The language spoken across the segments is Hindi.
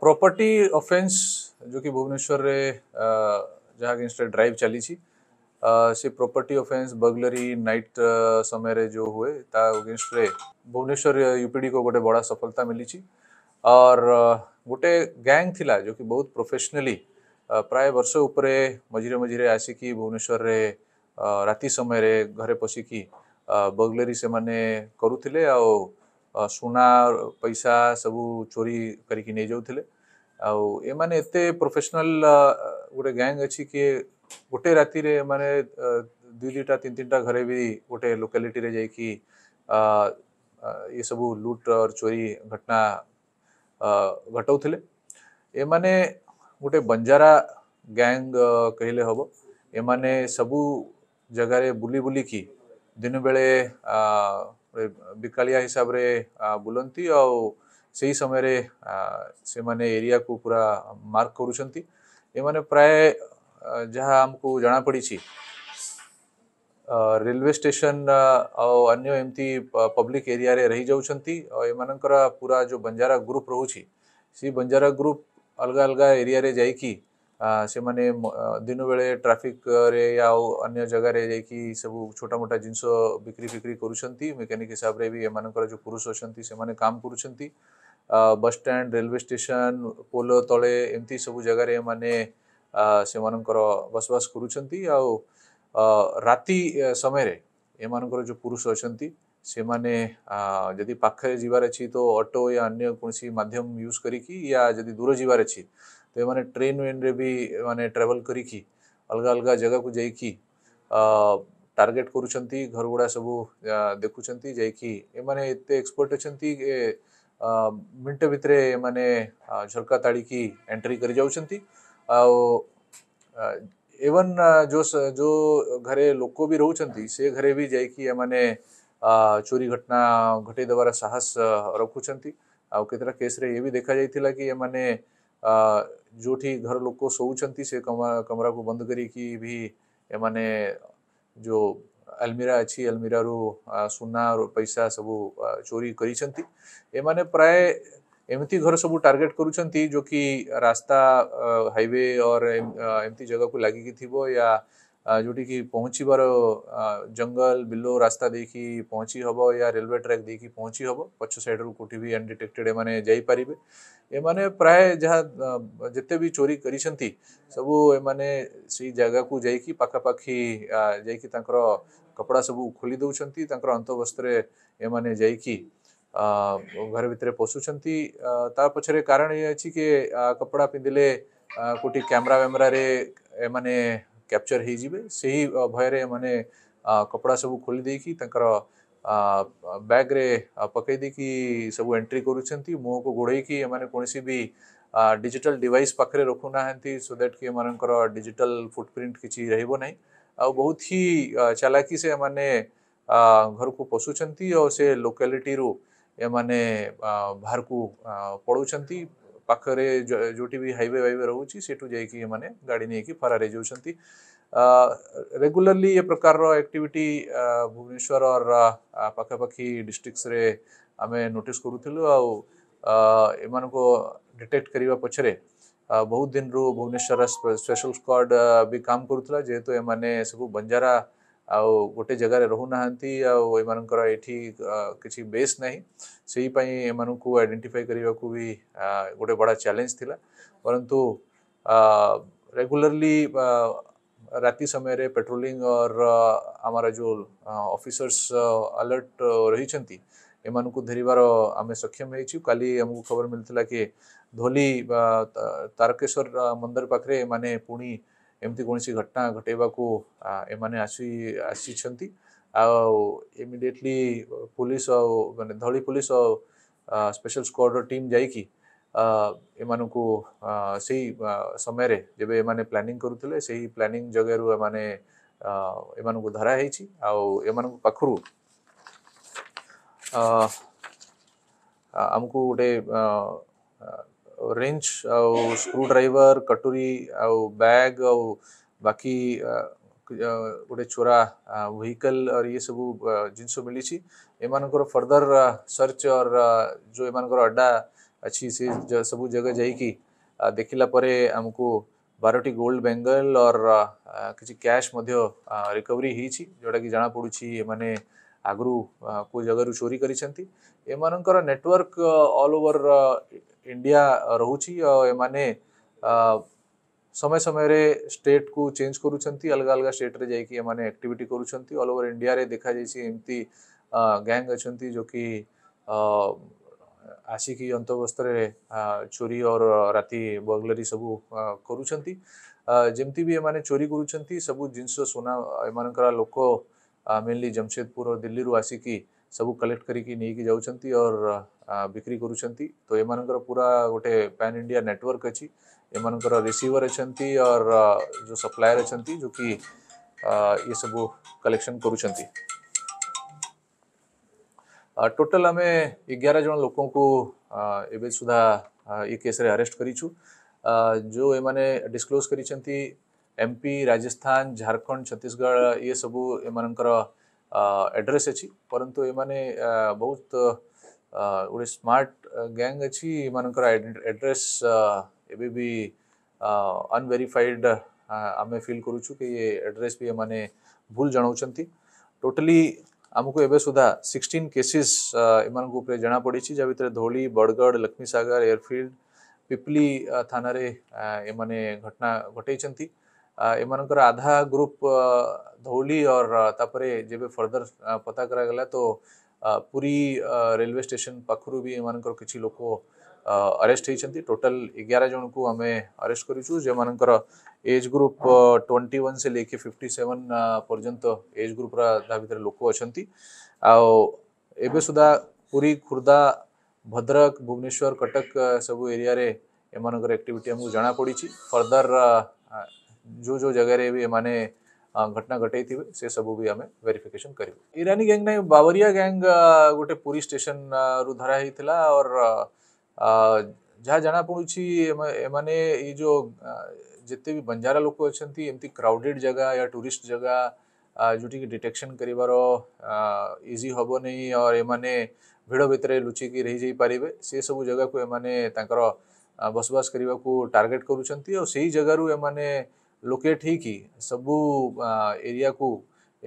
प्रॉपर्टी ऑफेंस जो कि भुवनेश्वर रे जहाँ अगेंस्ट ड्राइव चली से प्रॉपर्टी ऑफेंस बगलरी नाइट समय रे जो हुए ता अगेंस्ट रे भुवनेश्वर यूपीडी को गोटे बड़ा सफलता मिली और गोटे गैंग थिला जो कि बहुत प्रोफेशनली प्राय वर्ष उपरे मझे मझेरे आसिक भुवनेश्वर रे राति समय रे घरे पशिकी बगलरी से करूँ आ सुना पैसा सब चोरी करके नहीं जाते आने प्रफेसनाल गोटे गैंग अच्छी किए गोटे राति मैंने दुई दुटा तीन तीन टा घरे भी गोटे लोकालीटी जा ये सब लुट और चोरी घटना घटाऊ गोटे बंजारा गैंग कहले हम एम सबू जगार बुली बुल दिन बेले ବିକାଳିଆ ହିସାବରେ ବୁଲନ୍ତି ଆଉ ସେହି ସମୟରେ ସେମାନେ ଏରିଆକୁ ପୁରା ମାର୍କ କରୁଛନ୍ତି ଏମାନେ ପ୍ରାୟ ଯାହା ଆମକୁ ଜଣାପଡ଼ିଛି ରେଲୱେ ଷ୍ଟେସନ ଆଉ ଅନ୍ୟ ଏମିତି ପବ୍ଲିକ ଏରିଆରେ ରହିଯାଉଛନ୍ତି ଆଉ ଏମାନଙ୍କର ପୁରା ଯେଉଁ ବଞ୍ଜାରା ଗ୍ରୁପ୍ ରହୁଛି ସେଇ ବଞ୍ଜାରା ଗ୍ରୁପ୍ ଅଲଗା ଅଲଗା ଏରିଆରେ ଯାଇକି ସେମାନେ ଦିନବେଳେ ଟ୍ରାଫିକ୍ରେ ଆଉ ଅନ୍ୟ ଜାଗାରେ ଯାଇକି ସବୁ ଛୋଟା ମୋଟା ଜିନିଷ ବିକ୍ରି ଫିକ୍ରି କରୁଛନ୍ତି ମେକାନିକ୍ ହିସାବରେ ବି ଏମାନଙ୍କର ଯେଉଁ ପୁରୁଷ ଅଛନ୍ତି ସେମାନେ କାମ କରୁଛନ୍ତି ବସ୍ଷ୍ଟାଣ୍ଡ ରେଲୱେ ଷ୍ଟେସନ୍ ପୋଲ ତଳେ ଏମିତି ସବୁ ଜାଗାରେ ଏମାନେ ସେମାନଙ୍କର ବସବାସ କରୁଛନ୍ତି ଆଉ ରାତି ସମୟରେ ଏମାନଙ୍କର ଯେଉଁ ପୁରୁଷ ଅଛନ୍ତି ସେମାନେ ଯଦି ପାଖରେ ଯିବାର ଅଛି ତ ଅଟୋ ୟା ଅନ୍ୟ କୌଣସି ମାଧ୍ୟମ ୟୁଜ୍ କରିକି ୟା ଯଦି ଦୂର ଯିବାର ଅଛି तो ये ट्रेन वेन रे भी मैंने ट्रावेल करी अलग अलग जगह को कि टार्गेट कर घर गुड़ा सब देखुं जाने एक्सपर्ट अच्छा मिनट भितर ये झरका ताड़ी एंट्री कर एवन जो जो घरे लोक भी रोचा से घरे भी जाने चोरी घटना घटे देवार साहस रखुच्च आतेटा केस्रे ये भी देखा जाइला कि ये जोठी घर लोक शौंती से कमरा को बंद करी भी एमाने जो अलमीरा अच्छी अलमीरा रु सुना पैसा सब चोरी करी प्राय एमती घर सब टार्गेट कर रास्ता हाइवे और एमती जगह को लगिकी थी या जोटी की पहुँचबार जंगल बिलो रास्ता देखी पहुँची हे या रेलवे ट्रैक देखी पहुँची हे पक्ष सैड रू कौटी भी अनडिटेक्टेड जापारे एम प्राय जहाँ जिते भी चोरी कर सब एमने से जगह को जैकी पखापाखी जाकर कपड़ा सब खोली दौर अंतस्त्र घर भितर पशुं ता पचरे कारण ये अच्छी कि कपड़ा पिंधिले कौटी कैमेरा वैमेर एम कैप्चर हो भयर भय कपड़ा सब खोली दे कि बैग्रे कि सब एंट्री कर मुह को गोड़े कौन सी डिजिटल डिवाइस पाखे रखुना सो दैट कि डिजिटल फुटप्रिंट किसी रही ना बहुत ही चालाकी से मैंने घर को पशुंट से लोकालीटी रू मैंने बाहर को पड़ो पाखे जोटी भी हाइवे वाइवे रोचे से जाने गाड़ी नहीं कि फरारे जाऊँगी रेगुलरली ये प्रकार एक्टिविटी भुवनेश्वर और पखापाखी डिस्ट्रिक्स आम नोटिस करूलु आ डिटेक्ट करने पचर बहुत दिन रू भुवनेश्वर स्पेशल स्क्वाड भी काम करूला जेहेतु तो ये सब बंजारा आउ गोटे जगार रो ना किसी बेस ना से आईडेटिफाई करने को भी गोटे बड़ा चैलेंज था परंतु रेगुलरली राति समय रे पेट्रोलिंग और आमर जो ऑफिसर्स अलर्ट रही धरवार आम सक्षम होमको खबर मिलता कि धोली तारकेश्वर मंदिर पाखे पुणी एमती कौन सी घटना घटे एम आसी आमिडिएटली पुलिस मैंने धड़ी पुलिस स्पेशल स्क्वाड टीम जा समय जब एम प्लानिंग करूँ से ही प्लानिंग जगह एम को धरा है आखिर आमको गोटे आउ स्क्रू ड्राइवर कटोरी बैग आउ बाकी गोटे चोरा व्हीकल और ये सब जिनस मिली एम फर्दर सर्च और जो एम अड्डा अच्छी से सब जगह जा देखला आमको बारटी गोल्ड बेंगल और किसी क्या रिकवरी जोटा कि जना पड़ी एम आगु कोई जगह चोरी करेटवर्क ऑल ओवर इंडिया रोची ये समय समय रे स्टेट को चेंज करुंट अलग अलग स्टेट रे जाने एक्टिविट करल ओवर इंडिया रे देखा जामती गैंग अच्छा जो कि आसिक अंतस्तर चोरी और राति बगलरी सब करमती भी एमाने चोरी करुँच सब जिनस सुना एमकर लोक मेनली जमशेदपुर और दिल्ली आसिकी सब कलेक्ट कर जाऊँ बिक्री करुँच तो पूरा गोटे पैन इंडिया नेटवर्क अच्छी एम रिसीवर अच्छा और जो सप्लायर अच्छा जो कि ये सब कलेक्शन कर टोटल आम एगार जन लोक को सुधा ये केस रे अरेस्ट कर जो ये डिस्क्लोज कर एमपी राजस्थान झारखंड छत्तीसगढ़ ये सब एम एड्रेस अच्छी परंतु एमाने बहुत गोटे स्मार्ट गैंग अच्छी एमानकर एड्रेस एवं भी अनवेरीफाइड आम फिल कर एड्रेस भी एमाने भूल जनाऊँच टोटली आमको एवं सुधा सिक्सटीन केसेस एम जना पड़ी जहाँ भितर धौली बड़गढ़ लक्ष्मीसागर एयरफिल्ड पिपली थाना रे घटना घटे एमंर आधा ग्रुप धौली और तापरे जब फर्दर पता करागला तो पूरी रेलवे स्टेशन पाखु भी एम कि लोक अरेस्ट होती टोटाल एगार जन को आम अरेस्ट कर एज ग्रुप ट्वेंटी वन से लेके फिफ्टी सेवेन पर्यत एज ग्रुप रोक अच्छा आब सुधा पूरी खुर्धा भद्रक भुवनेश्वर कटक सब एरिया एक्टिविटी आमको जना पड़ी फर्दर जो जो जगह रे भी माने घटना घटे थी से सब भी हमें वेरिफिकेशन कर ईरानी गैंग ना बावरिया गैंग गोटे पुरी स्टेशन रु धरा ही थिला और जहाँ जाना पड़ी माने ये जो जिते भी बंजारा लोक अच्छा एमती क्राउडेड जगह या टूरिस्ट जगह जोटी डिटेक्शन कर इजी हम नहीं और ये भिड़ भितर लुचिक रही जा पारे से सब जगह को बसवास करने को टार्गेट करुँच जगह हो सब एरिया को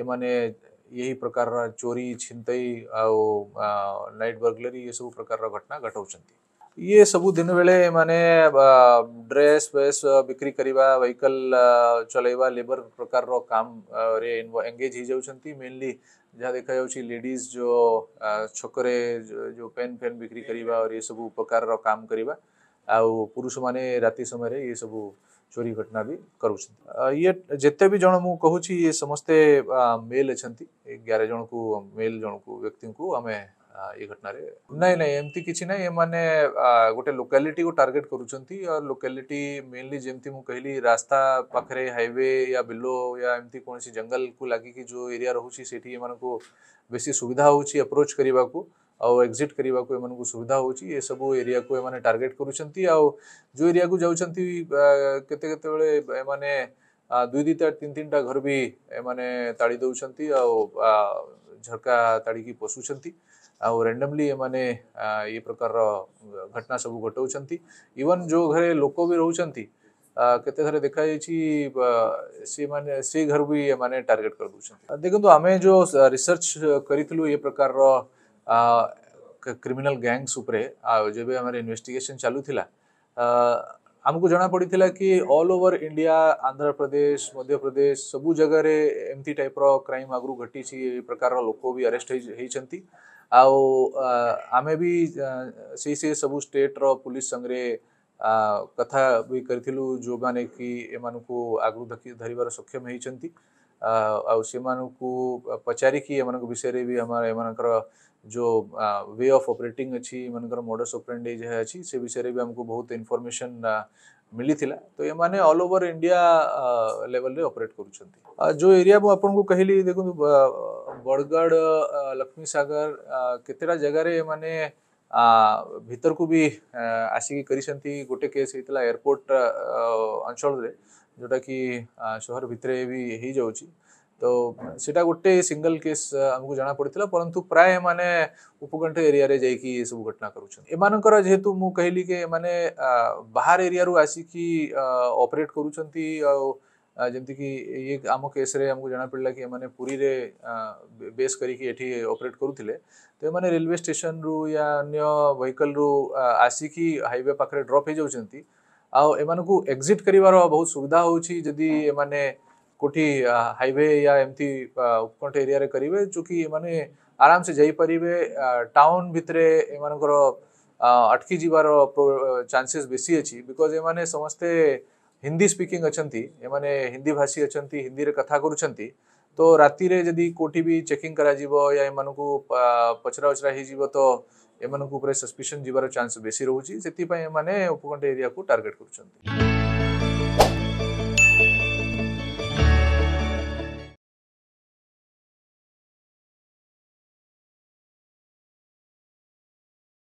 माने यही प्रकार चोरी छिंतई आउ नाइट बर्गलरी ये सब प्रकार घटना घटाऊँ ये सब दिन बेले माने ड्रेस वेस बिक्री करवा व्हीकल चल लेबर प्रकार रो काम रे एंगेज हो जाऊँगी मेनली जहाँ देखा जाऊँगी लेडीज जो छक जो पेन फेन बिक्री करवा और ये सब प्रकार रो काम करवा आ पुरुष माने राति समय रे ये सब चोरी ઘટના બી કરું ઈએ જેતે બી જણ હું કહું છી એ સમસ્તે મેલ અછંતી એ 11 જણકુ મેલ જણકુ વ્યક્તિકુ અમે ये घटन नाई एमती किसी ना ये मैंने गोटे लोकालीटी को टार्गेट कर लोकालीटी मेनली जमी कहली रास्ता पाखे हाईवे या बिलो या एमती कौन जंगल को लगिकी जो एरिया रोचे से बेस सुविधा होप्रोच करने को ଆଉ ଏକ୍ଜିଟ୍ କରିବାକୁ ଏମାନଙ୍କୁ ସୁବିଧା ହେଉଛି ଏସବୁ ଏରିଆକୁ ଏମାନେ ଟାର୍ଗେଟ୍ କରୁଛନ୍ତି ଆଉ ଯେଉଁ ଏରିଆକୁ ଯାଉଛନ୍ତି କେତେ କେତେବେଳେ ଏମାନେ ଦୁଇ ଦୁଇଟା ତିନି ତିନିଟା ଘର ବି ଏମାନେ ତାଡ଼ି ଦେଉଛନ୍ତି ଆଉ ଝରକା ତାଡ଼ିକି ପଶୁଛନ୍ତି ଆଉ ରେଣ୍ଡମଲି ଏମାନେ ଏ ପ୍ରକାରର ଘଟଣା ସବୁ ଘଟାଉଛନ୍ତି ଇଭନ୍ ଯେଉଁ ଘରେ ଲୋକ ବି ରହୁଛନ୍ତି କେତେ ଥର ଦେଖାଯାଇଛି ସେମାନେ ସେ ଘରକୁ ବି ଏମାନେ ଟାର୍ଗେଟ୍ କରିଦେଉଛନ୍ତି ଦେଖନ୍ତୁ ଆମେ ଯେଉଁ ରିସର୍ଚ୍ଚ କରିଥିଲୁ ଏ ପ୍ରକାରର କ୍ରିମିନାଲ ଗ୍ୟାଙ୍ଗସ୍ ଉପରେ ଯେବେ ଆମର ଇନଭେଷ୍ଟିଗେସନ୍ ଚାଲୁଥିଲା ଆମକୁ ଜଣାପଡ଼ିଥିଲା କି all over India Andhra Pradesh Madhya Pradesh ସବୁ ଜାଗାରେ ଏମିତି ଟାଇପ୍ର କ୍ରାଇମ୍ ଆଗରୁ ଘଟିଛି ଏ ପ୍ରକାରର ଲୋକ ବି ଆରେଷ୍ଟ ହେଇଛନ୍ତି ଆଉ ଆମେ ବି ସେଇ ସେ ସବୁ ଷ୍ଟେଟ୍ର ପୁଲିସ୍ ସାଙ୍ଗରେ କଥା ବି କରିଥିଲୁ ଯେଉଁମାନେ କି ଏମାନଙ୍କୁ ଆଗରୁ ଧରିବାର ସକ୍ଷମ ହେଇଛନ୍ତି आउसीमानकु पचारिकी विषय भी हमर जो वे ऑफ ऑपरेटिंग अच्छी मोडस मॉडस जहाँ अच्छी से विषय भी आमको बहुत इनफॉरमेशन मिलिथिला तो ये माने ऑल ओवर इंडिया लेवल रे ऑपरेट कर जो एरिया मुझे आपन को कहली देख बड़गढ़ लक्ष्मी सागर केतेरा जगह रे माने ଭିତରକୁ ବି ଆସିକି गोटे केस होता ହେଇଥିଲା ଏୟାରପୋର୍ଟ ଅଞ୍ଚଳରେ ଯେଉଁଟାକି ସହର ଭିତରେ ବି ହେଇଯାଉଛି ତ ସେଇଟା ଗୋଟେ ସିଙ୍ଗଲ କେସ୍ ଆମକୁ ଜଣାପଡ଼ିଥିଲା ପରନ୍ତୁ ପ୍ରାୟ ଏମାନେ ଉପକଣ୍ଠ ଏରିଆରେ ଯାଇକି ଏସବୁ ଘଟଣା କରୁଛନ୍ତି ଏମାନଙ୍କର ଯେହେତୁ ମୁଁ କହିଲି କି ଏମାନେ ବାହାର ଏରିଆରୁ ଆସିକି ଅପରେଟ୍ କରୁଛନ୍ତି ଆଉ ଯେମିତିକି ଇଏ ଆମ କେସ୍ରେ ଆମକୁ ଜଣାପଡ଼ିଲା କି ଏମାନେ ପୁରୀରେ ବେସ୍ କରିକି ଏଠି ଅପରେଟ୍ କରୁଥିଲେ ତ ଏମାନେ ରେଲୱେ ଷ୍ଟେସନରୁ ୟା ଅନ୍ୟ ଭେହିକଲରୁ ଆସିକି ହାଇୱେ ପାଖରେ ଡ୍ରପ୍ ହେଇଯାଉଛନ୍ତି ଆଉ ଏମାନଙ୍କୁ ଏକ୍ଜିଟ୍ କରିବାର ବହୁତ ସୁବିଧା ହେଉଛି ଯଦି ଏମାନେ କୋଉଠି ହାଇୱେ ୟା ଏମିତି ଉପକଣ୍ଠ ଏରିଆରେ କରିବେ ଯୋଉକି ଏମାନେ ଆରାମସେ ଯାଇପାରିବେ ଟାଉନ୍ ଭିତରେ ଏମାନଙ୍କର ଅଟକି ଯିବାର ଚାନ୍ସେସ୍ ବେଶୀ ଅଛି ବିକଜ୍ ଏମାନେ ସମସ୍ତେ ହିନ୍ଦୀ ସ୍ପିକିଂ ଅଛନ୍ତି ଏମାନେ ହିନ୍ଦୀ ଭାଷୀ ଅଛନ୍ତି ହିନ୍ଦୀରେ କଥା କରୁଛନ୍ତି ତ ରାତିରେ ଯଦି କୋଉଠି ବି ଚେକିଂ କରାଯିବ ୟା ଏମାନଙ୍କୁ ପଚରାଉଚରା ହେଇଯିବ ତ ଏମାନଙ୍କ ଉପରେ ସସ୍ପିସନ୍ ଯିବାର ଚାନ୍ସ ବେଶୀ ରହୁଛି ସେଥିପାଇଁ ଏମାନେ ଉପକଣ୍ଠ ଏରିଆକୁ ଟାର୍ଗେଟ୍ କରୁଛନ୍ତି